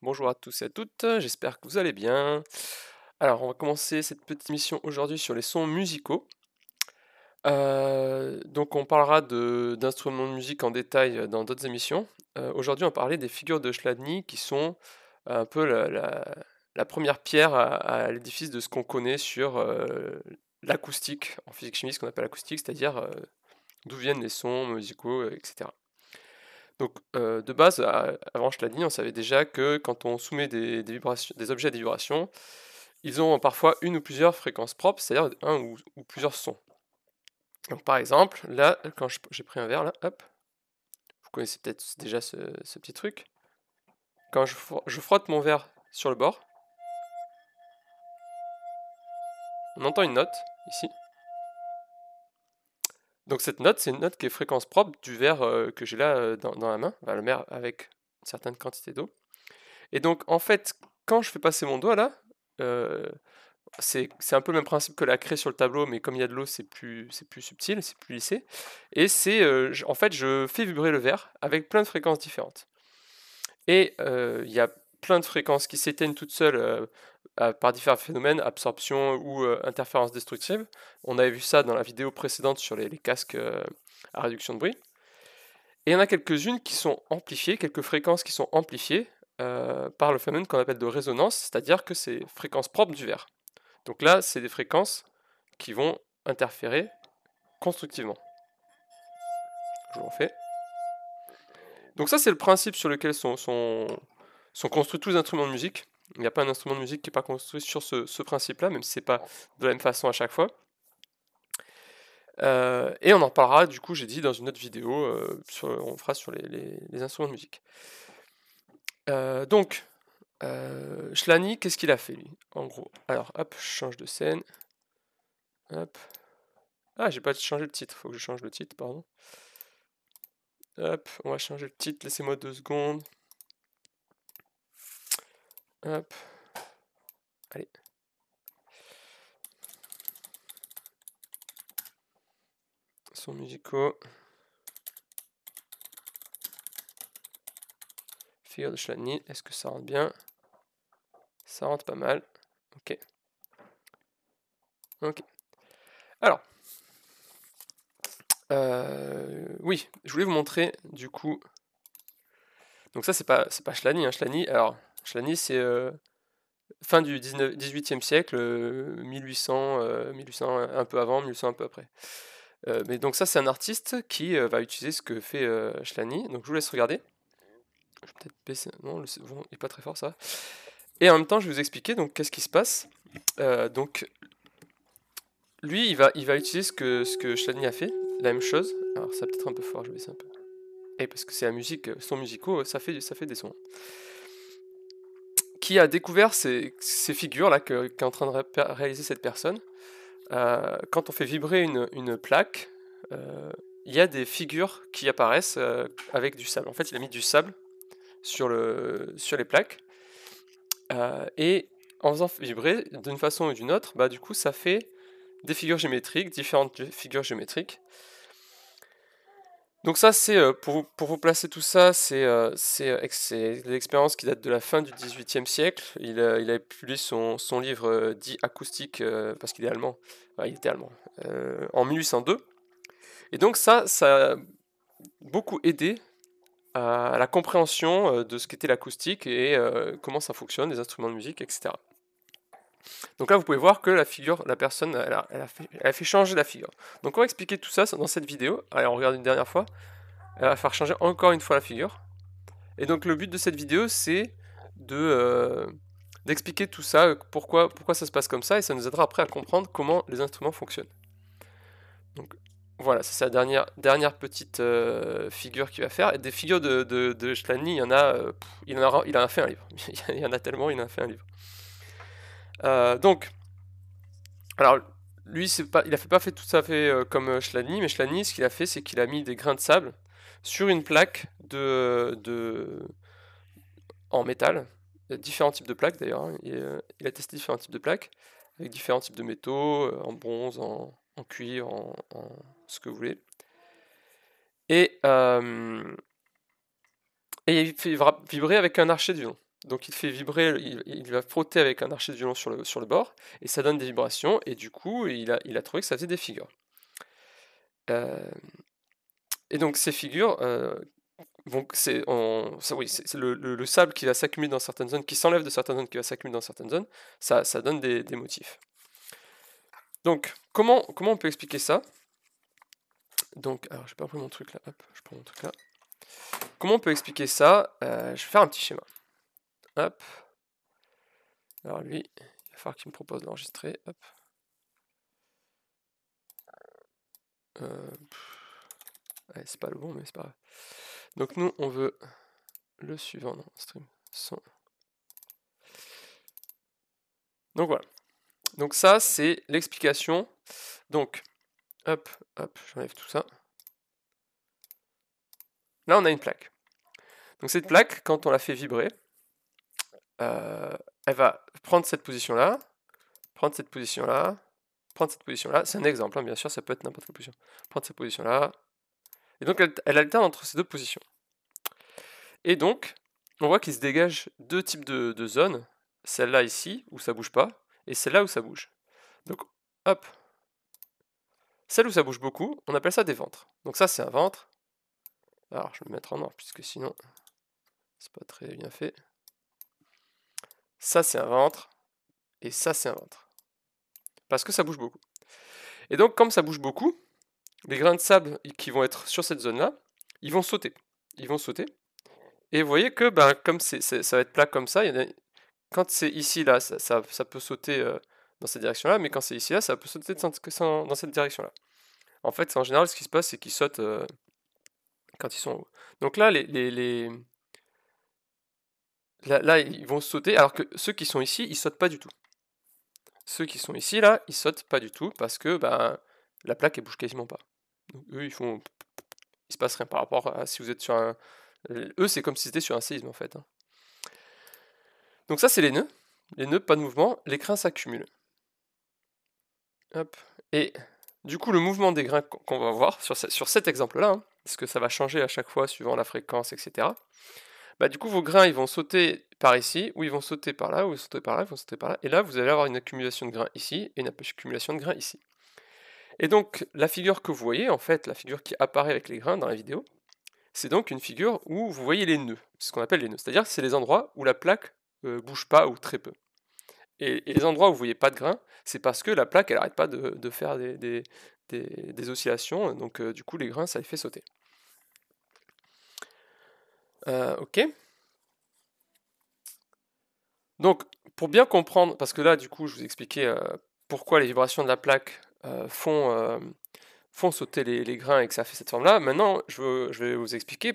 Bonjour à tous et à toutes, j'espère que vous allez bien. Alors, on va commencer cette petite émission aujourd'hui sur les sons musicaux. Euh, donc, on parlera d'instruments de musique en détail euh, dans d'autres émissions. Euh, aujourd'hui, on va parler des figures de Chladni qui sont un peu la, première pierre à, l'édifice de ce qu'on connaît sur l'acoustique, en physique chimie, ce qu'on appelle l'acoustique, c'est-à-dire d'où viennent les sons musicaux, etc. Donc, euh, de base, avant je l'ai dit, on savait déjà que quand on soumet des, objets à des vibrations, ils ont parfois une ou plusieurs fréquences propres, c'est-à-dire un ou, plusieurs sons. Donc, par exemple, là, quand j'ai pris un verre, là, hop, vous connaissez peut-être déjà ce, petit truc. Quand je, je frotte mon verre sur le bord, on entend une note ici. Donc cette note, c'est une note qui est fréquence propre du verre euh, que j'ai là euh, dans, la main, le verre avec une certaine quantité d'eau. Et donc en fait, quand je fais passer mon doigt là, euh, c'est un peu le même principe que la craie sur le tableau, mais comme il y a de l'eau, c'est plus, plus subtil, c'est plus lissé. Et c'est en fait, je fais vibrer le verre avec plein de fréquences différentes. Et il y a plein de fréquences qui s'éteignent toutes seules par différents phénomènes, absorption ou interférence destructive. On avait vu ça dans la vidéo précédente sur les, casques à réduction de bruit. Et il y en a quelques-unes qui sont amplifiées, quelques fréquences qui sont amplifiées par le phénomène qu'on appelle de résonance, c'est-à-dire que c'est fréquence propre du verre. Donc là, c'est des fréquences qui vont interférer constructivement. Je vous refais. Donc ça, c'est le principe sur lequel sont sont construits tous instruments de musique. Il n'y a pas un instrument de musique qui n'est pas construit sur ce, principe-là, même si ce n'est pas de la même façon à chaque fois. Euh, et on en parlera, du coup, j'ai dit dans une autre vidéo, euh, on fera sur les, instruments de musique. Euh, donc, Schlani, qu'est-ce qu'il a fait, lui, en gros Alors, hop, je change de scène. Hop. Ah, j'ai pas changé le titre, il faut que je change le titre, pardon. Hop, on va changer le titre, laissez-moi deux secondes. Hop. Allez. son musico. Figure de Schlani, est-ce que ça rentre bien Ça rentre pas mal. Ok. Ok. Alors. Euh, oui, je voulais vous montrer du coup. Donc ça c'est pas c'est pas Schlani, hein, Schlani. Alors Schlani, c'est euh, fin du 19, 18e siècle, 1800, euh, 1800, euh, un peu avant, 1800 un peu après. mais donc ça, c'est un artiste qui va utiliser ce que fait Schlani. Donc je vous laisse regarder. Je vais peut-être baisser. Non, il n'est pas très fort ça. Et en même temps, je vais vous expliquer donc qu'est-ce qui se passe. donc, lui, il va, il va utiliser ce que, ce que Schlani a fait, la même chose. Alors, ça peut-être un peu fort, je vais baisser un peu. Et parce que c'est la musique, son musicaux, ça fait, ça fait des sons qui a découvert ces, figures-là qu'est en train de réaliser cette personne. Euh, quand on fait vibrer une, plaque, euh, il y a des figures qui apparaissent euh, avec du sable. En fait, il a mis du sable sur, sur les plaques. et en faisant vibrer d'une façon ou d'une autre, bah, du coup, ça fait des figures géométriques, différentes figures géométriques. Donc ça, c'est euh, pour, pour, vous placer tout ça, euh, euh, c'est l'expérience qui date de la fin du XVIIIe siècle. Il, il, a publié son, livre dit acoustique, parce qu'il est allemand, il était allemand, en 1802. Et donc ça, ça a beaucoup aidé à la compréhension de ce qu'était l'acoustique et comment ça fonctionne, les instruments de musique, etc. Donc là, vous pouvez voir que la figure, la personne, elle a, fait, changer la figure. Donc on va expliquer tout ça dans cette vidéo. Allez, on regarde une dernière fois. Elle va faire changer encore une fois la figure. Et donc le but de cette vidéo, c'est euh, d'expliquer tout ça, euh, pourquoi, ça se passe comme ça, et ça nous aidera après à comprendre comment les instruments fonctionnent. Donc voilà, c'est la dernière, petite euh, figure qu'il va faire. Et des figures de, de, il y a, il en a fait un livre. il y en a tellement, il en a fait un livre. Euh, donc, alors lui, pas, il n'a pas fait tout ça fait euh, comme euh, Schlani, mais Schlani, ce qu'il a fait, c'est qu'il a mis des grains de sable sur une plaque de, en métal, différents types de plaques d'ailleurs. Hein. Il, a testé différents types de plaques avec différents types de métaux, en bronze, en, cuir, cuivre, en, ce que vous voulez. Et, et il fait vibrer avec un archer de violon. Donc il fait vibrer, il, va frotter avec un archer de violon sur le, sur le bord, et ça donne des vibrations, et du coup, il a, il a trouvé que ça faisait des figures. Euh, et donc ces figures, euh, c'est le, sable qui va s'accumuler dans certaines zones, qui s'enlève de certaines zones, qui va s'accumuler dans certaines zones, ça, ça donne des, motifs. Donc comment, comment on peut expliquer ça Donc, alors j'ai pas pris mon truc là, hop, je prends mon truc là. Comment on peut expliquer ça euh, Je vais faire un petit schéma. Alors lui, il va falloir qu'il me propose d'enregistrer. Hop. Euh, c'est pas le bon, mais c'est pas grave. Donc nous, on veut le suivant. Non, stream son. Donc voilà. Donc ça, c'est l'explication. Donc, hop, hop, j'enlève tout ça. Là, on a une plaque. Donc cette plaque, quand on la fait vibrer, euh, elle va prendre cette position-là, prendre cette position-là, prendre cette position-là. C'est un exemple, hein, bien sûr, ça peut être n'importe quelle position. Prendre cette position-là. Et donc, elle, alterne entre ces deux positions. Et donc, on voit qu'il se dégage deux types de, zones. Celle-là ici, où ça bouge pas, et celle-là où ça bouge. Donc, hop. Celle où ça bouge beaucoup, on appelle ça des ventres. Donc ça, c'est un ventre. Alors, je vais le mettre en noir, puisque sinon, c'est pas très bien fait ça c'est un ventre, et ça c'est un ventre. Parce que ça bouge beaucoup. Et donc, comme ça bouge beaucoup, les grains de sable qui vont être sur cette zone-là, ils vont sauter. Ils vont sauter. Et vous voyez que, ben, comme ça va être plat comme ça, quand c'est ici, là, ça, peut sauter euh, dans cette direction-là, mais quand c'est ici, là, ça peut sauter dans, cette direction-là. En fait, en général, ce qui se passe, c'est qu'ils sautent euh, quand ils sont en haut. Donc là, les, Là, ils vont sauter, alors que ceux qui sont ici, ils sautent pas du tout. Ceux qui sont ici, là, ils sautent pas du tout parce que bah, la plaque, ne bouge quasiment pas. Donc, eux, ils font. Il se passe rien par rapport à si vous êtes sur un. Eux, c'est comme si c'était sur un séisme en fait. Hein. Donc, ça, c'est les nœuds. Les nœuds, pas de mouvement. Les grains s'accumulent. Et du coup, le mouvement des grains qu'on va voir sur, sur cet exemple-là, hein, parce que ça va changer à chaque fois suivant la fréquence, etc. Bah, du coup vos grains ils vont sauter par ici, ou ils vont sauter par là, ou ils vont sauter par là, vont sauter par là, et là vous allez avoir une accumulation de grains ici et une accumulation de grains ici. Et donc la figure que vous voyez, en fait, la figure qui apparaît avec les grains dans la vidéo, c'est donc une figure où vous voyez les nœuds, ce qu'on appelle les nœuds, c'est-à-dire c'est les endroits où la plaque ne euh, bouge pas ou très peu. Et, les endroits où vous ne voyez pas de grains, c'est parce que la plaque elle n'arrête pas de, faire des, des, des, oscillations, donc euh, du coup les grains ça les fait sauter. Euh, ok. Donc, pour bien comprendre, parce que là, du coup, je vous expliquais euh, pourquoi les vibrations de la plaque euh, font, font, sauter les, grains et que ça fait cette forme-là. Maintenant, je, vais vous expliquer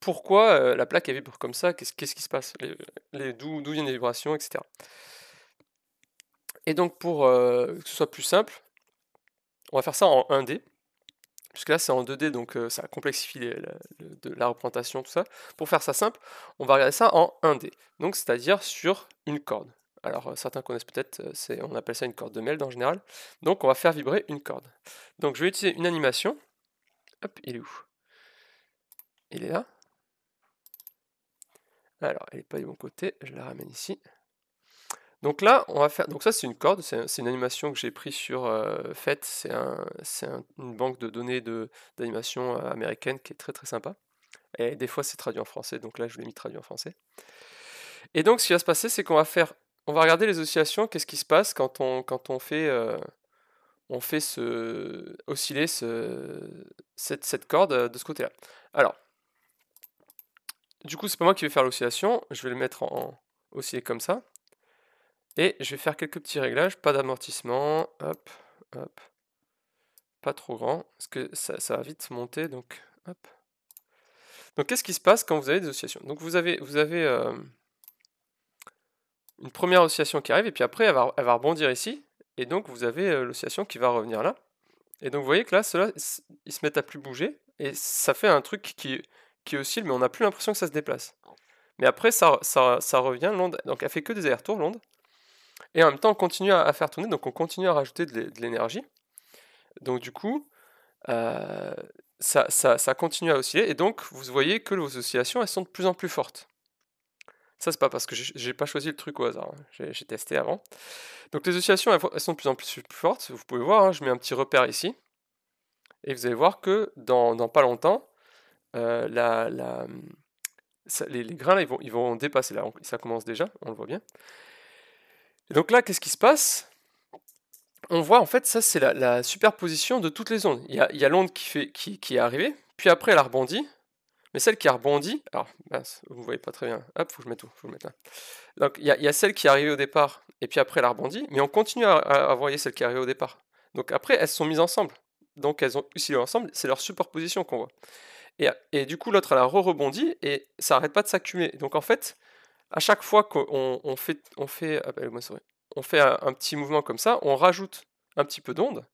pourquoi la plaque vibre comme ça, qu'est-ce, qui se passe, les, d'où viennent les vibrations, etc. Et donc, pour que ce soit plus simple, on va faire ça en 1D. Puisque là, c'est en 2D, donc euh, ça complexifie la, représentation, tout ça. Pour faire ça simple, on va regarder ça en 1D. Donc, c'est-à-dire sur une corde. Alors, euh, certains connaissent peut-être, euh, on appelle ça une corde de meld en général. Donc, on va faire vibrer une corde. Donc, je vais utiliser une animation. Hop, il est où Il est là. Alors, elle n'est pas du bon côté, je la ramène ici. Donc là, on va faire. Mmh. Donc ça, c'est une corde, c'est une animation que j'ai prise sur euh, FET, c'est une banque de données d'animation euh, américaine qui est très très sympa. Et des fois, c'est traduit en français, donc là, je l'ai mis traduit en français. Et donc, ce qui va se passer, c'est qu'on va faire. On va regarder les oscillations, qu'est-ce qui se passe quand on, quand on fait. Euh, on fait ce, osciller ce, cette, corde de ce côté-là. Alors, du coup, c'est pas moi qui vais faire l'oscillation, je vais le mettre en, en osciller comme ça. Et je vais faire quelques petits réglages, pas d'amortissement, hop, hop, pas trop grand, parce que ça, va vite monter, donc hop. Donc qu'est-ce qui se passe quand vous avez des oscillations Donc vous avez, vous avez euh, une première oscillation qui arrive, et puis après elle va, rebondir ici, et donc vous avez euh, l'oscillation qui va revenir là. Et donc vous voyez que là, ceux-là, ils se mettent à plus bouger, et ça fait un truc qui, qui oscille, mais on n'a plus l'impression que ça se déplace. Mais après, ça, ça, ça revient, l'onde, donc elle fait que des allers-retours, l'onde, et en même temps, on continue à, faire tourner, donc on continue à rajouter de l'énergie. Donc du coup, euh, ça, continue à osciller. Et donc, vous voyez que vos oscillations, elles sont de plus en plus fortes. Ça, c'est pas parce que j'ai pas choisi le truc au hasard. Hein. J'ai testé avant. Donc, les oscillations, elles, sont de plus en plus fortes. Vous pouvez voir, hein, je mets un petit repère ici. Et vous allez voir que dans, pas longtemps, euh, les, grains, vont, ils vont dépasser. Là, ça commence déjà, on le voit bien donc là, qu'est-ce qui se passe On voit en fait, ça c'est la, superposition de toutes les ondes. Il y a, l'onde qui, fait, qui, est arrivée, puis après elle a rebondi, mais celle qui a rebondi, alors vous ne voyez pas très bien, hop, faut que je mette tout, faut que je là. Donc il y, a, celle qui est arrivée au départ, et puis après elle a rebondi, mais on continue à, à celle qui est arrivée au départ. Donc après, elles sont mises ensemble. Donc elles ont oscillé ensemble, c'est leur superposition qu'on voit. Et, du coup, l'autre, elle a re-rebondi et ça n'arrête pas de s'accumuler. Donc en fait, à chaque fois qu'on fait, un, petit mouvement comme ça, on rajoute un petit peu d'onde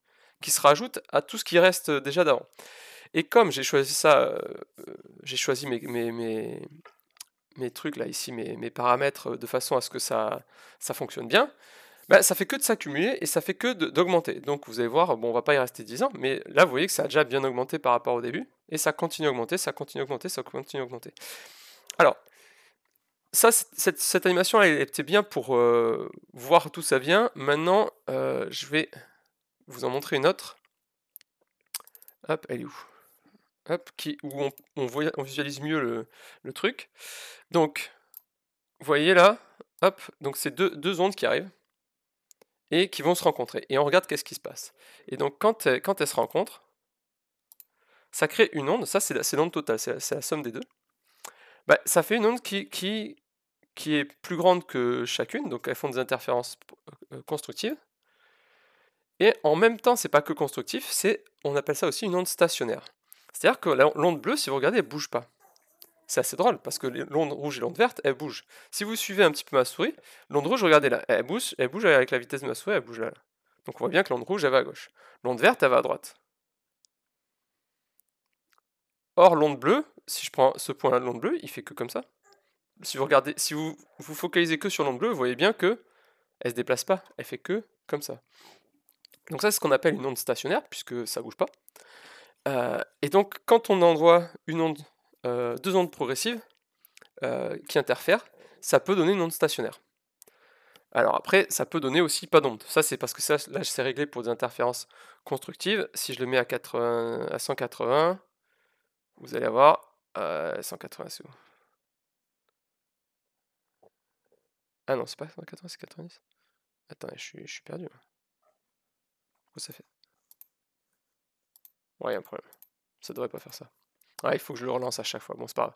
qui se rajoute à tout ce qui reste euh, déjà d'avant. Et comme j'ai choisi ça, euh, euh, j'ai choisi mes, trucs là ici, mes, paramètres de façon à ce que ça, fonctionne bien, bah, ça fait que de s'accumuler et ça fait que d'augmenter. Donc vous allez voir, bon, on va pas y rester 10 ans, mais là vous voyez que ça a déjà bien augmenté par rapport au début, et ça continue à augmenter, ça continue à augmenter, ça continue à augmenter. Alors, cette, animation, elle, était bien pour euh, voir d'où ça vient. Maintenant, euh, je vais vous en montrer une autre. Hop, elle est où Hop, qui, où on, visualise mieux le, truc. Donc, vous voyez là, hop, donc c'est deux, ondes qui arrivent et qui vont se rencontrer. Et on regarde qu'est-ce qui se passe. Et donc, quand, elles se rencontrent, ça crée une onde. Ça, c'est l'onde totale, c'est la somme des deux. Bah, ça fait une onde qui, qui, est plus grande que chacune, donc elles font des interférences euh, euh, constructives. Et en même temps, ce n'est pas que constructif, c'est on appelle ça aussi une onde stationnaire. C'est-à-dire que l'onde bleue, si vous regardez, elle bouge pas. C'est assez drôle parce que l'onde rouge et l'onde verte, elles bougent. Si vous suivez un petit peu ma souris, l'onde rouge, regardez là, elle bouge, elle bouge avec la vitesse de ma souris, elle bouge là. Donc on voit bien que l'onde rouge, elle va à gauche. L'onde verte, elle va à droite. Or, l'onde bleue, si je prends ce point-là de l'onde bleue, il fait que comme ça. Si vous regardez, si vous vous focalisez que sur l'onde bleue, vous voyez bien que elle se déplace pas, elle fait que comme ça. Donc ça, c'est ce qu'on appelle une onde stationnaire, puisque ça bouge pas. Euh, et donc, quand on envoie une onde, euh, deux ondes progressives euh, qui interfèrent, ça peut donner une onde stationnaire. Alors après, ça peut donner aussi pas d'onde. Ça, c'est parce que ça, là, c'est réglé pour des interférences constructives. Si je le mets à 180, vous allez avoir euh, 180 sous. Ah non, c'est pas 180, c'est 90. Attends, je suis, perdu. où ça fait Ouais, y a un problème. Ça devrait pas faire ça. Ah, il faut que je le relance à chaque fois. Bon, c'est pas grave.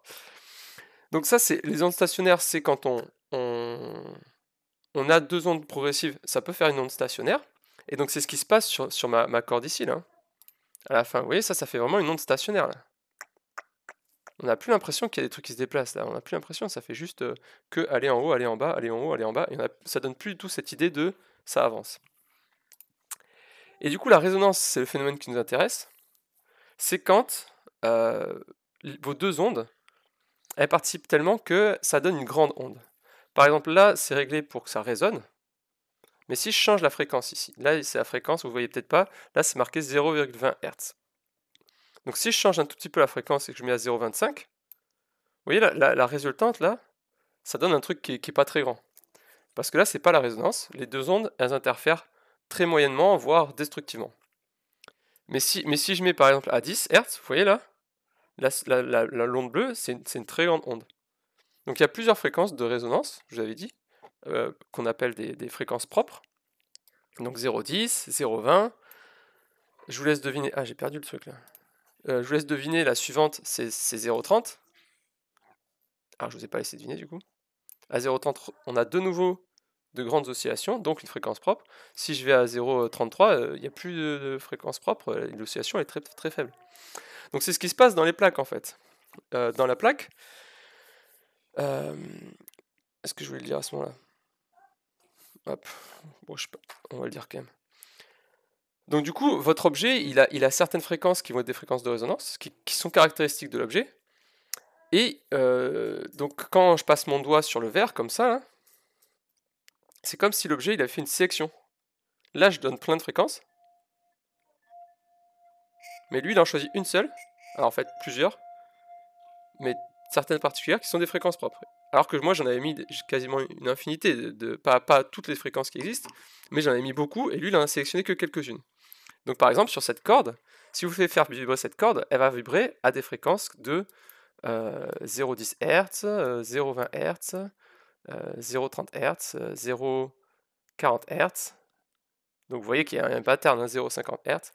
Donc ça, c'est les ondes stationnaires, c'est quand on, on, a deux ondes progressives, ça peut faire une onde stationnaire. Et donc c'est ce qui se passe sur, ma, ma, corde ici, là. À la fin, vous voyez, ça, ça fait vraiment une onde stationnaire, là on n'a plus l'impression qu'il y a des trucs qui se déplacent là. On n'a plus l'impression, ça fait juste euh, que aller en haut, aller en bas, aller en haut, aller en bas. Et ne ça donne plus du tout cette idée de ça avance. Et du coup, la résonance, c'est le phénomène qui nous intéresse. C'est quand euh, vos deux ondes, elles participent tellement que ça donne une grande onde. Par exemple, là, c'est réglé pour que ça résonne. Mais si je change la fréquence ici, là c'est la fréquence, vous ne voyez peut-être pas, là c'est marqué 0,20 Hz. Donc si je change un tout petit peu la fréquence et que je mets à 0,25, vous voyez la, la, résultante là, ça donne un truc qui n'est pas très grand. Parce que là, c'est pas la résonance. Les deux ondes, elles interfèrent très moyennement, voire destructivement. Mais si, mais si je mets par exemple à 10 Hz, vous voyez là, l'onde bleue, c'est une, très grande onde. Donc il y a plusieurs fréquences de résonance, je vous avais dit, euh, qu'on appelle des, des, fréquences propres. Donc 0,10, 0,20. Je vous laisse deviner. Ah, j'ai perdu le truc là. Euh, je vous laisse deviner, la suivante, c'est 0,30. Alors, ah, je ne vous ai pas laissé deviner du coup. À 0,30, on a de nouveau de grandes oscillations, donc une fréquence propre. Si je vais à 0,33, euh, il n'y a plus de, fréquence propre, euh, l'oscillation est très, très faible. Donc c'est ce qui se passe dans les plaques en fait. dans la plaque, est-ce que je voulais le dire à ce moment-là Hop, bon, je sais pas, on va le dire quand même. Donc du coup, votre objet, il a, il a certaines fréquences qui vont être des fréquences de résonance, qui, sont caractéristiques de l'objet. Et euh, donc quand je passe mon doigt sur le verre comme ça, hein, c'est comme si l'objet il avait fait une sélection. Là, je donne plein de fréquences. Mais lui, il en choisit une seule. Alors, en fait, plusieurs. Mais certaines particulières qui sont des fréquences propres. Alors que moi, j'en avais mis quasiment une infinité, de, pas, pas toutes les fréquences qui existent, mais j'en avais mis beaucoup, et lui, il en a sélectionné que quelques-unes. Donc par exemple, sur cette corde, si vous faites faire vibrer cette corde, elle va vibrer à des fréquences de 0,10 Hz, 0,20 Hz, 0,30 Hz, 0,40 Hz. Donc vous voyez qu'il y a un pattern, à 0,50 Hz.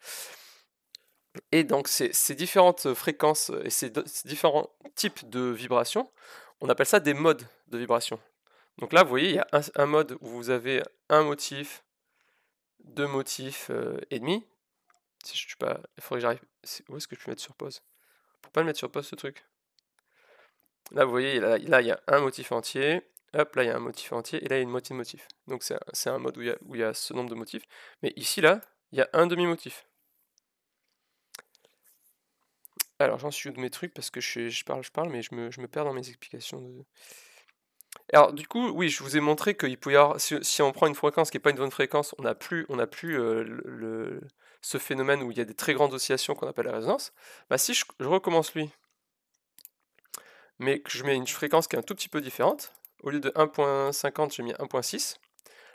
Et donc ces, différentes fréquences euh, et ces, différents types de vibrations, on appelle ça des modes de vibration. Donc là, vous voyez, il y a un, mode où vous avez un motif, deux motifs euh, et demi, il faudrait que j'arrive. Où est-ce que je peux mettre sur pause Pour pas le mettre sur pause ce truc. Là, vous voyez, là, il y a un motif entier. Hop, là, il y a un motif entier. Et là, il y a une moitié de motif. Donc, c'est un, mode où il, y a, ce nombre de motifs. Mais ici, là, il y a un demi-motif. Alors, j'en suis de mes trucs parce que je, je parle, je parle, mais je me, perds dans mes explications. Alors, du coup, oui, je vous ai montré qu'il pouvait Si, on prend une fréquence qui n'est pas une bonne fréquence, on n'a plus, on plus euh, le ce phénomène où il y a des très grandes oscillations qu'on appelle la résonance, bah si je, recommence lui, mais que je mets une fréquence qui est un tout petit peu différente, au lieu de 1.50, j'ai mis 1.6.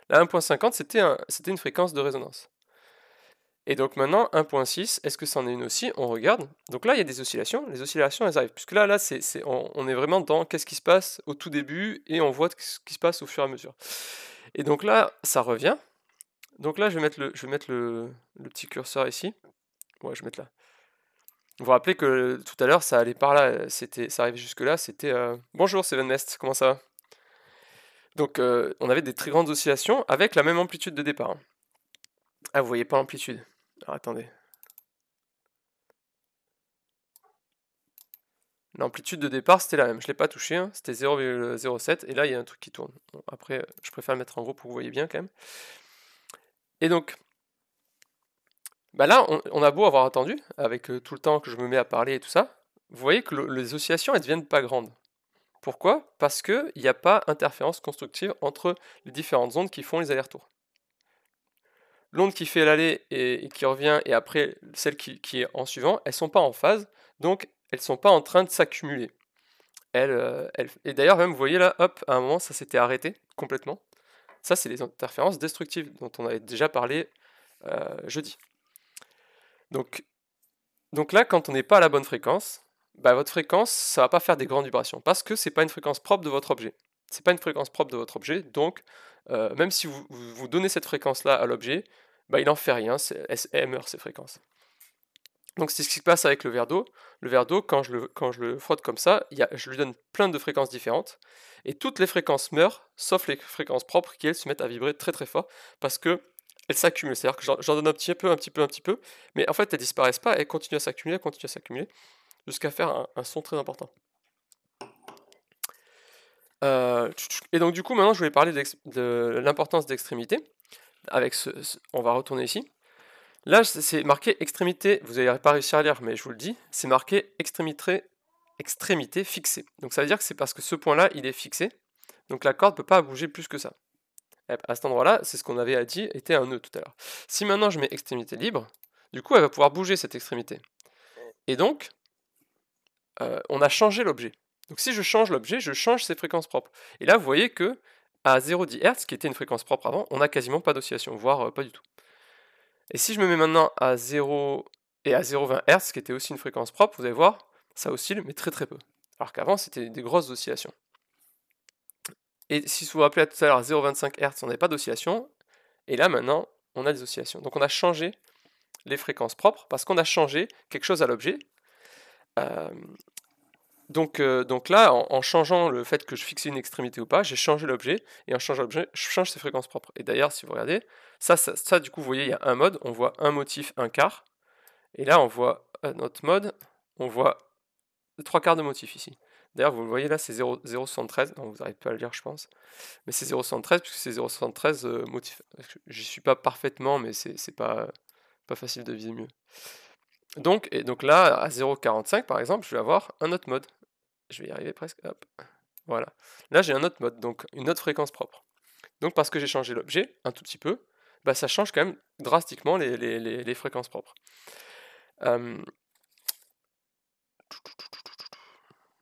là 1.50, c'était une fréquence de résonance. Et donc maintenant, 1.6, est-ce que c'en est une aussi On regarde. Donc là, il y a des oscillations. Les oscillations, elles arrivent. Puisque là, là on, on, est vraiment dans qu'est-ce qui se passe au tout début et on voit ce qui se passe au fur et à mesure. Et donc là, ça revient. Donc là, je vais mettre le, je mettre le, petit curseur ici. Ouais, je vais mettre là. Vous vous rappelez que tout à l'heure, ça allait par là, euh, c'était, ça arrivait jusque-là, c'était... Euh, Bonjour, Van Nest, comment ça va Donc, euh, on avait des très grandes oscillations avec la même amplitude de départ. Hein. Ah, vous voyez pas l'amplitude Alors, attendez. L'amplitude de départ, c'était la même. Je ne l'ai pas touché, hein. c'était 0,07, et là, il y a un truc qui tourne. après, je préfère le mettre en gros pour que vous voyez bien, quand même. Et donc, bah là, on, a beau avoir attendu, avec euh, tout le temps que je me mets à parler et tout ça, vous voyez que les oscillations, elles ne deviennent pas grandes. Pourquoi Parce qu'il n'y a pas d'interférence constructive entre les différentes ondes qui font les allers-retours. L'onde qui fait l'aller et, qui revient, et après celle qui, est en suivant, elles ne sont pas en phase, donc elles ne sont pas en train de s'accumuler. Euh, et d'ailleurs, même, vous voyez là, hop, à un moment, ça s'était arrêté complètement. Ça, c'est les interférences destructives dont on avait déjà parlé euh, jeudi. Donc, donc là, quand on n'est pas à la bonne fréquence, bah, votre fréquence, ça va pas faire des grandes vibrations parce que ce n'est pas une fréquence propre de votre objet. C'est pas une fréquence propre de votre objet, donc euh, même si vous, donnez cette fréquence-là à l'objet, bah, il n'en fait rien, elle meurt ces fréquences. Donc c'est ce qui se passe avec le verre d'eau. Le verre d'eau, quand, je le, quand je le frotte comme ça, y a, je lui donne plein de fréquences différentes. Et toutes les fréquences meurent, sauf les fréquences propres qui, elles, se mettent à vibrer très très fort, parce que elles s'accumulent. C'est-à-dire que j'en donne un petit peu, un petit peu, un petit peu, mais en fait, elles ne disparaissent pas, elles continuent à s'accumuler, continuent à s'accumuler, jusqu'à faire un, son très important. Euh, et donc du coup, maintenant, je voulais parler de l'importance d'extrémité. Avec ce, on va retourner ici. Là, c'est marqué extrémité, vous n'allez pas réussir à lire, mais je vous le dis, c'est marqué extrémité, fixée. Donc ça veut dire que c'est parce que ce point-là, il est fixé, donc la corde ne peut pas bouger plus que ça. Eh ben, à cet endroit-là, c'est ce qu'on avait à dit était un nœud tout à l'heure. Si maintenant je mets extrémité libre, du coup, elle va pouvoir bouger cette extrémité. Et donc, euh, on a changé l'objet. Donc si je change l'objet, je change ses fréquences propres. Et là, vous voyez que à 0,10 Hz, qui était une fréquence propre avant, on n'a quasiment pas d'oscillation, voire euh, pas du tout. Et si je me mets maintenant à 0 et à 0,20 Hz, qui était aussi une fréquence propre, vous allez voir, ça oscille, mais très très peu. Alors qu'avant, c'était des grosses oscillations. Et si vous vous rappelez à tout à l'heure, 0,25 Hz, on n'avait pas d'oscillation. Et là, maintenant, on a des oscillations. Donc on a changé les fréquences propres parce qu'on a changé quelque chose à l'objet. Euh, euh, donc, là, en, changeant le fait que je fixais une extrémité ou pas, j'ai changé l'objet, et en changeant l'objet, je change ses fréquences propres. Et d'ailleurs, si vous regardez, ça, ça, du coup, vous voyez, il y a un mode, on voit un motif, un quart, et là, on voit notre mode, on voit trois quarts de motif ici. D'ailleurs, vous le voyez là, c'est 0,73. Non, vous n'arrivez pas à le lire, je pense. Mais c'est 0,73, puisque c'est 0,73 euh, motif. motif. J'y suis pas parfaitement, mais c'est pas, pas facile de viser mieux. Donc, et donc là, à 0,45 par exemple, je vais avoir un autre mode. Je vais y arriver presque. Voilà. Là, j'ai un autre mode, donc une autre fréquence propre. Donc parce que j'ai changé l'objet un tout petit peu, bah, ça change quand même drastiquement les, fréquences propres.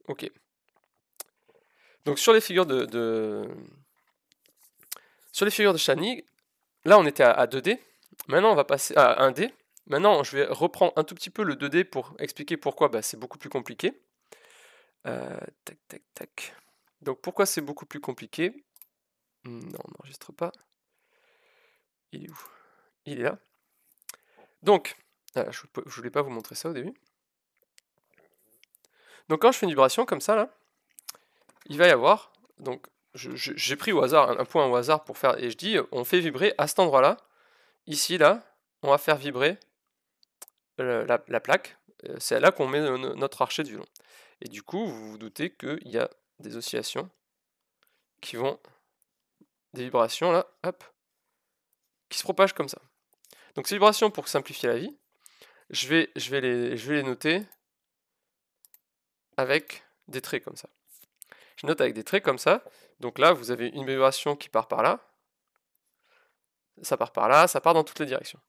Ok. Donc sur les figures de, Sur les figures de Shani, là on était à, à 2D, maintenant on va passer à 1D. Maintenant, je vais reprendre un tout petit peu le 2D pour expliquer pourquoi bah, c'est beaucoup plus compliqué. Euh, tac, tac, tac. Donc pourquoi c'est beaucoup plus compliqué hmm, Non, on n'enregistre pas. Il est où Il est là. Donc, ah, je ne voulais pas vous montrer ça au début. Donc quand je fais une vibration comme ça, là, il va y avoir... Donc j'ai pris au hasard un point au hasard pour faire... Et je dis, on fait vibrer à cet endroit-là. Ici, là, on va faire vibrer la, plaque, euh, c'est là qu'on met euh, notre archer de violon. Et du coup, vous vous doutez qu'il y a des oscillations qui vont, des vibrations là, hop, qui se propagent comme ça. Donc ces vibrations, pour simplifier la vie, je vais, je vais, les, je vais les noter avec des traits comme ça. Je note avec des traits comme ça. Donc là, vous avez une vibration qui part par là, ça part par là, ça part dans toutes les directions.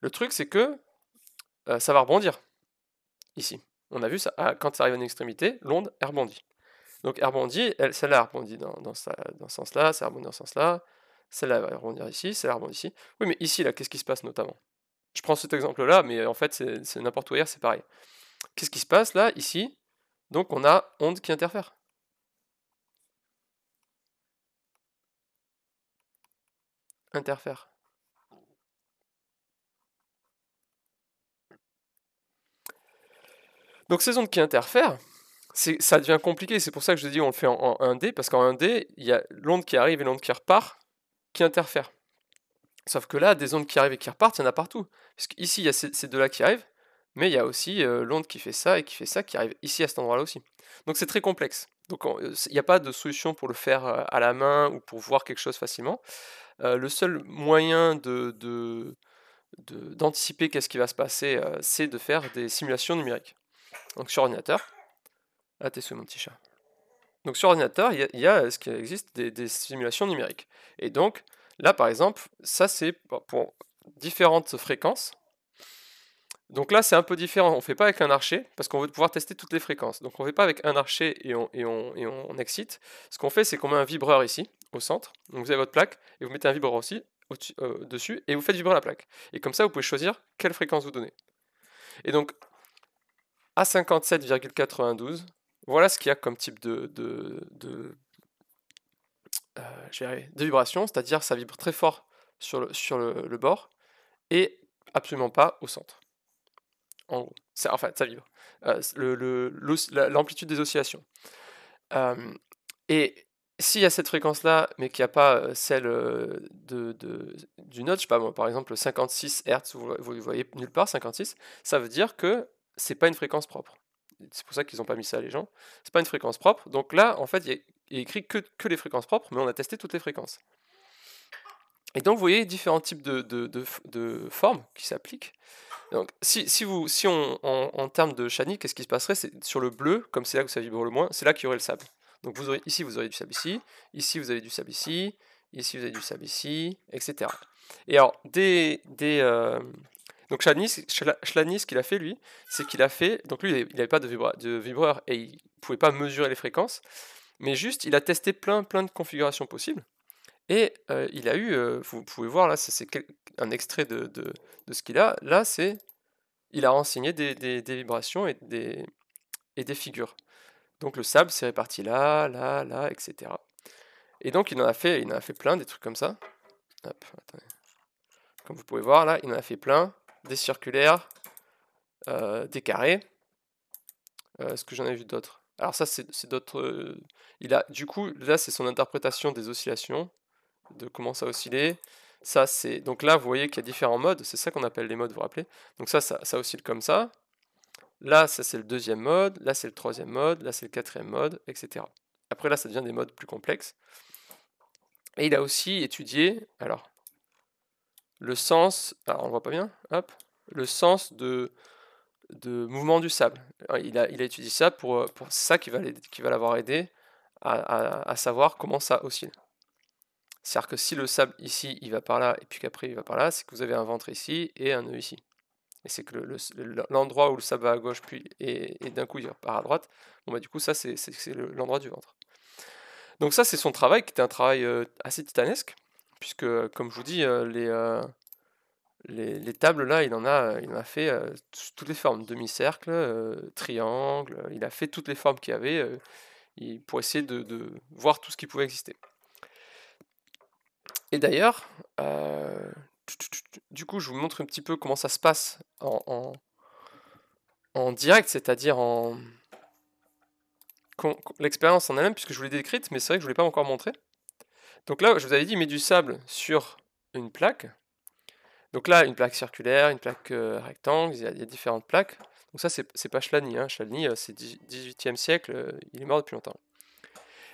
Le truc, c'est que euh, ça va rebondir. Ici. On a vu ça, ah, quand ça arrive à une extrémité, l'onde, elle rebondit. Donc elle rebondit, celle-là rebondit dans, dans, ce sens-là, ça rebondit dans ce sens-là, celle-là va rebondir ici, celle-là rebondit ici. Oui, mais ici, là, qu'est-ce qui se passe notamment Je prends cet exemple-là, mais en fait, c'est n'importe où hier, c'est pareil. Qu'est-ce qui se passe là, ici Donc on a onde qui interfère. Interfère. Donc ces ondes qui interfèrent, ça devient compliqué. C'est pour ça que je dis on le fait en, 1D, parce qu'en 1D, il y a l'onde qui arrive et l'onde qui repart qui interfèrent. Sauf que là, des ondes qui arrivent et qui repartent, il y en a partout. Parce ici il y a ces, deux-là qui arrivent, mais il y a aussi euh, l'onde qui fait ça et qui fait ça, qui arrive ici à cet endroit-là aussi. Donc c'est très complexe. Donc euh, il n'y a pas de solution pour le faire euh, à la main ou pour voir quelque chose facilement. le seul moyen de, d'anticiper qu'est-ce qui va se passer, c'est de faire des simulations numériques. Donc sur ordinateur. Ah, t'es mon petit chat. Donc sur ordinateur, il y, a euh, ce qu'il existe des, simulations numériques. Et donc là, par exemple, ça c'est pour différentes fréquences. Donc là, c'est un peu différent. On ne fait pas avec un archer parce qu'on veut pouvoir tester toutes les fréquences. Donc on ne fait pas avec un archer et on, et on, excite. Ce qu'on fait, c'est qu'on met un vibreur ici, au centre. Donc vous avez votre plaque et vous mettez un vibreur aussi euh, dessus et vous faites vibrer la plaque. Et comme ça, vous pouvez choisir quelle fréquence vous donnez. Et donc à 57,92. Voilà ce qu'il y a comme type de, euh, de, vibration, c'est-à-dire ça vibre très fort sur, le, sur le, bord et absolument pas au centre. En gros, ça, enfin, ça vibre. Euh, l'amplitude des oscillations. Euh, et s'il y a cette fréquence-là, mais qu'il n'y a pas celle de, de, d'une sais pas par exemple 56 Hz, vous, ne voyez nulle part, 56, ça veut dire que c'est pas une fréquence propre. C'est pour ça qu'ils n'ont pas mis ça les gens. C'est pas une fréquence propre. Donc là, en fait, il y a écrit que, que les fréquences propres, mais on a testé toutes les fréquences. Et donc, vous voyez différents types de, de, formes qui s'appliquent. Donc, si, vous, si on, en, termes de Shani, qu'est-ce qui se passerait C'est sur le bleu, comme c'est là où ça vibre le moins, c'est là qu'il y aurait le sable. Donc, vous aurez, ici, vous aurez du sable ici, ici, vous avez du sable ici, ici, vous avez du sable ici, etc. Et alors, des, des, euh, donc Schlanis, ce qu'il a fait lui, c'est qu'il a fait, donc lui il n'avait pas de, vibreur et il pouvait pas mesurer les fréquences, mais juste il a testé plein plein de configurations possibles. Et euh, il a eu, euh, vous pouvez voir là, c'est un extrait de, de, ce qu'il a. Là, c'est, il a renseigné des, vibrations et des, et des figures. Donc le sable s'est réparti là, là, là, etc. Et donc il en a fait, il en a fait plein des trucs comme ça. Hop, attendez. Comme vous pouvez voir là, il en a fait plein des circulaires, euh, des carrés. Euh, est-ce que j'en ai vu d'autres Alors ça, c'est d'autres... Euh, il a, du coup, là, c'est son interprétation des oscillations, de comment ça oscillait. Ça, c'est... Donc là, vous voyez qu'il y a différents modes, c'est ça qu'on appelle les modes, vous vous rappelez Donc ça, ça, ça oscille comme ça. Là, ça, c'est le deuxième mode. Là, c'est le troisième mode. Là, c'est le quatrième mode, etc. Après, là, ça devient des modes plus complexes. Et il a aussi étudié, alors, le sens, ah, on voit pas bien, hop, le sens de, de mouvement du sable. Il a, il a étudié ça pour, euh, pour ça qui va, va l'avoir aidé à, à, savoir comment ça oscille. C'est-à-dire que si le sable ici, il va par là, et puis qu'après il va par là, c'est que vous avez un ventre ici et un nœud ici. Et c'est que l'endroit où le sable va à gauche, puis et, d'un coup il par à droite, bon bah, du coup ça c'est l'endroit du ventre. Donc ça c'est son travail qui était un travail euh, assez titanesque puisque euh, comme je vous dis, euh, euh, les, les, tables là, il en a, il fait toutes les formes, demi-cercle, triangle, il a fait toutes les formes qu'il y avait pour essayer de, voir tout ce qui pouvait exister. Et d'ailleurs, du coup, je vous montre un petit peu comment ça se passe en, en, direct, c'est-à-dire en l'expérience en elle-même, puisque je vous l'ai décrite, mais c'est vrai que je ne vous l'ai pas encore montré. Donc là, je vous avais dit, met du sable sur une plaque. Donc là, une plaque circulaire, une plaque euh, rectangle, il y, a, différentes plaques. Donc ça, c'est pas Chalny. Hein. Chalny, euh, c'est 18e siècle, euh, il est mort depuis longtemps.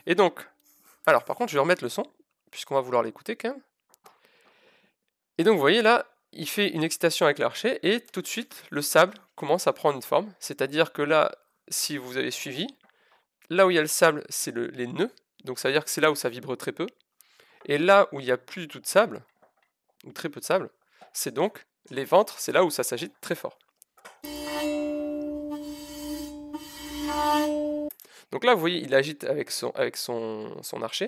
Et donc, alors par contre, je vais remettre le son, puisqu'on va vouloir l'écouter quand même. Et donc, vous voyez là, il fait une excitation avec l'archer, et tout de suite, le sable commence à prendre une forme. C'est-à-dire que là, si vous avez suivi, là où il y a le sable, c'est les nœuds. Donc ça veut dire que c'est là où ça vibre très peu. Et là où il n'y a plus du tout de sable, ou très peu de sable, c'est donc les ventres, c'est là où ça s'agite très fort. Donc là, vous voyez, il agite avec son, avec son, archer,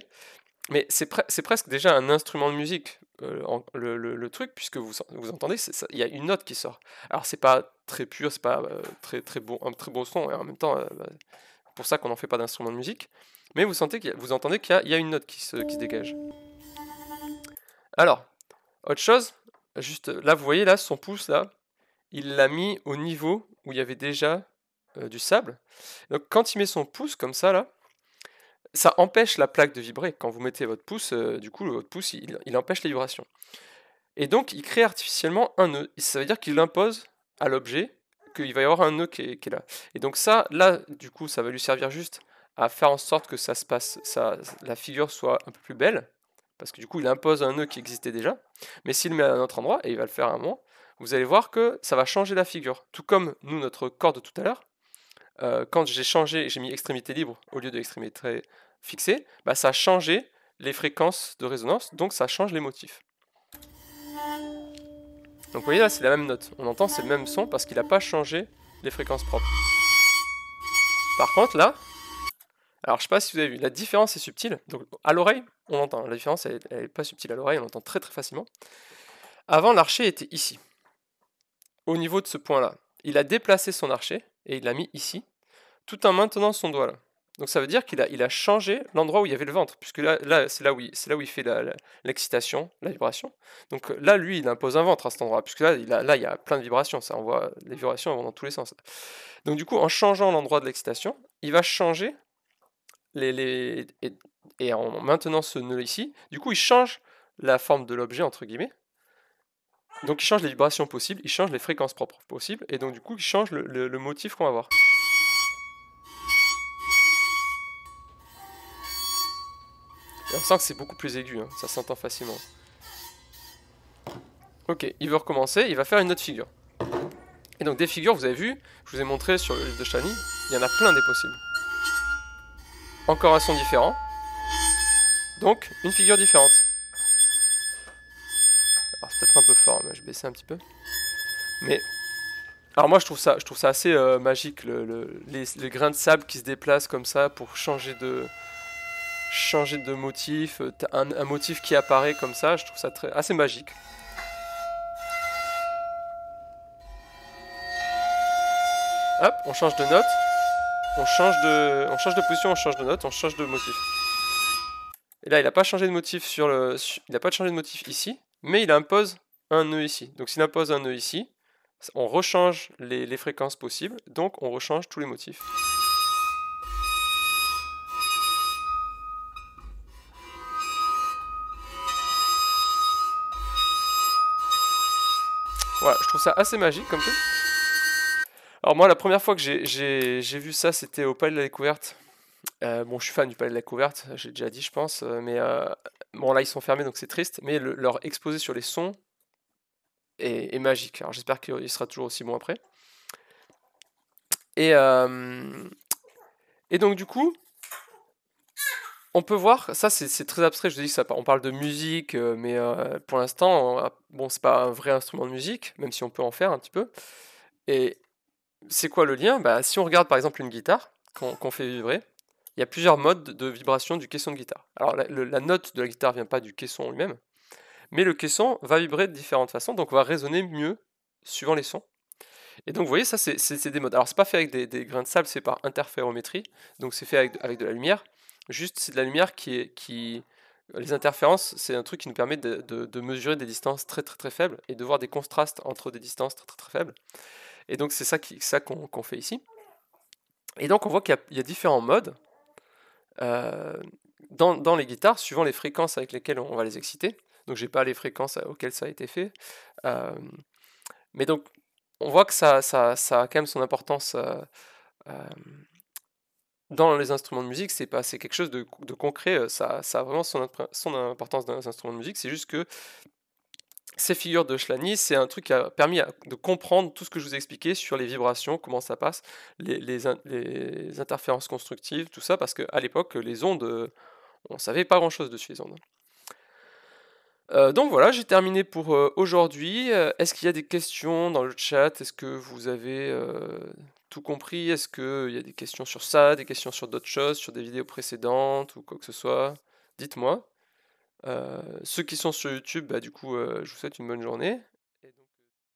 mais c'est presque déjà un instrument de musique, euh, le, truc, puisque vous, entendez, il y a une note qui sort. Alors c'est pas très pur, c'est pas euh, très, très bon, un très beau son, et en même temps, euh, bah, pour ça qu'on n'en fait pas d'instrument de musique, mais vous, sentez vous entendez qu'il y, a une note qui se dégage. Alors, autre chose, juste là, vous voyez là, son pouce là, il l'a mis au niveau où il y avait déjà euh, du sable. Donc quand il met son pouce comme ça là, ça empêche la plaque de vibrer. Quand vous mettez votre pouce, euh, du coup, votre pouce, il, empêche les vibrations. Et donc, il crée artificiellement un nœud. Ça veut dire qu'il impose à l'objet qu'il va y avoir un nœud qui est, qui est, là. Et donc ça, là, du coup, ça va lui servir juste à faire en sorte que ça se passe, ça, la figure soit un peu plus belle parce que du coup, il impose un nœud qui existait déjà. Mais s'il le met à un autre endroit, et il va le faire à un moment, vous allez voir que ça va changer la figure. Tout comme nous, notre corde tout à l'heure, euh, quand j'ai changé, j'ai mis extrémité libre au lieu de extrémité fixée, bah, ça a changé les fréquences de résonance, donc ça change les motifs. Donc vous voyez là, c'est la même note. On entend, c'est le même son parce qu'il n'a pas changé les fréquences propres. Par contre, là, alors, je sais pas si vous avez vu, la différence est subtile. Donc, à l'oreille, on l'entend. La différence, elle n'est pas subtile à l'oreille, on l'entend très très facilement. Avant, l'archer était ici, au niveau de ce point-là. Il a déplacé son archer et il l'a mis ici, tout en maintenant son doigt là. Donc ça veut dire qu'il a, il a changé l'endroit où il y avait le ventre, puisque là, là c'est là, où il, là où il fait l'excitation, la, la, vibration. Donc euh, là, lui, il impose un ventre à cet endroit, puisque là, il, là, il y a plein de vibrations, ça, envoie les vibrations vont dans tous les sens. Donc du coup, en changeant l'endroit de l'excitation, il va changer et, en maintenant ce nœud ici, du coup, il change la forme de l'objet, entre guillemets. Donc, il change les vibrations possibles, il change les fréquences propres possibles, et donc, du coup, il change le, motif qu'on va voir. Et on sent que c'est beaucoup plus aigu, hein. ça s'entend facilement. Ok, il veut recommencer, il va faire une autre figure. Et donc des figures, vous avez vu, je vous ai montré sur le livre de Shani, il y en a plein des possibles. Encore un son différent. Donc, une figure différente. Alors, c'est peut-être un peu fort, mais je baisser un petit peu. Mais... Alors moi je trouve ça, je trouve ça assez euh, magique, le, les, grains de sable qui se déplacent comme ça pour changer de, changer de motif, euh, un, un motif qui apparaît comme ça, je trouve ça très, assez magique. Hop, on change de note on change, de, on change de position, on change de note, on change de motif. Et là, il n'a pas changé de motif sur le, il n'a pas changé de motif ici, mais il impose un nœud ici. Donc s'il impose un nœud ici, on rechange les, les fréquences possibles, donc on rechange tous les motifs. Voilà, je trouve ça assez magique comme truc. Alors moi, la première fois que j'ai vu ça, c'était au Palais de la Découverte. Euh, bon, je suis fan du Palais de la Découverte, j'ai déjà dit, je pense, euh, mais euh, bon, là, ils sont fermés, donc c'est triste, mais leur exposé sur les sons est, magique. Alors j'espère qu'il sera toujours aussi bon après. Et, donc, du coup, on peut voir, ça c'est très abstrait, je dis que ça, on parle de musique, mais pour l'instant, bon, c'est pas un vrai instrument de musique, même si on peut en faire un petit peu. Et, c'est quoi le lien bah, Si on regarde par exemple une guitare qu'on fait vibrer, il y a plusieurs modes de vibration du caisson de guitare. Alors la, note de la guitare vient pas du caisson lui-même, mais le caisson va vibrer de différentes façons, donc va résonner mieux suivant les sons. Et donc vous voyez, ça c'est des modes. Alors c'est pas fait avec des, grains de sable, c'est par interférométrie, donc c'est fait avec, de la lumière. Juste c'est de la lumière qui Les interférences, c'est un truc qui nous permet de, de, mesurer des distances très très très faibles et de voir des contrastes entre des distances très très très faibles. Et donc c'est ça qu'on fait ici. Et donc on voit qu'il y, a différents modes euh, dans, les guitares, suivant les fréquences avec lesquelles on va les exciter. Donc j'ai pas les fréquences auxquelles ça a été fait. Euh, mais donc on voit que ça, a quand même son importance euh, dans les instruments de musique. C'est quelque chose de, concret. Ça, a vraiment son importance dans les instruments de musique. C'est juste que ces figures de Schlani, c'est un truc qui a permis de comprendre tout ce que je vous ai expliqué sur les vibrations, comment ça passe, les, interférences constructives, tout ça, parce qu'à l'époque, les ondes, euh, on ne savait pas grand-chose dessus, les ondes. Euh, donc voilà, j'ai terminé pour euh, aujourd'hui. Est-ce qu'il y a des questions dans le chat Est-ce que vous avez tout compris Est-ce qu'il y a des questions sur ça, des questions sur d'autres choses, sur des vidéos précédentes ou quoi que ce soit Dites-moi. Euh, ceux qui sont sur YouTube, bah, du coup, euh, je vous souhaite une bonne journée.